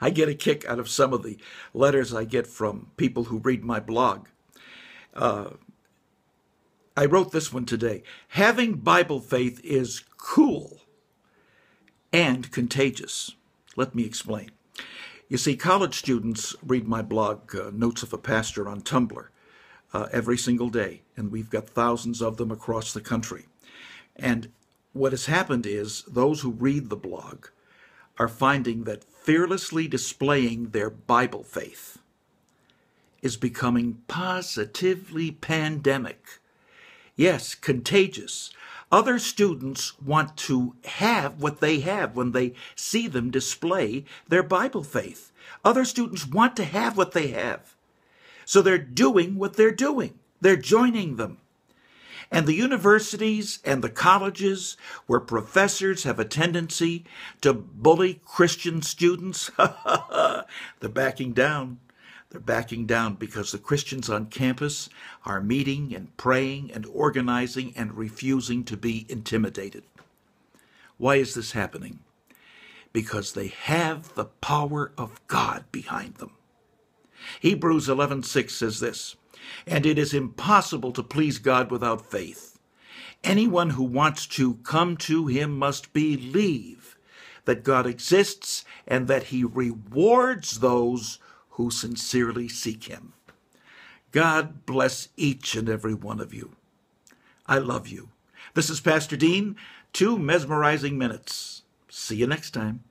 I get a kick out of some of the letters I get from people who read my blog. Uh, I wrote this one today. Having Bible faith is cool and contagious. Let me explain. You see, college students read my blog, uh, Notes of a Pastor, on Tumblr uh, every single day, and we've got thousands of them across the country. And what has happened is those who read the blog are finding that fearlessly displaying their Bible faith is becoming positively pandemic. Yes, contagious. Other students want to have what they have when they see them display their Bible faith. Other students want to have what they have. So they're doing what they're doing. They're joining them. And the universities and the colleges where professors have a tendency to bully Christian students, they're backing down. They're backing down because the Christians on campus are meeting and praying and organizing and refusing to be intimidated. Why is this happening? Because they have the power of God behind them. Hebrews 11:6 says this: and it is impossible to please God without faith. Anyone who wants to come to him must believe that God exists and that he rewards those who sincerely seek him. God bless each and every one of you. I love you. This is Pastor Dean, two mesmerizing minutes. See you next time.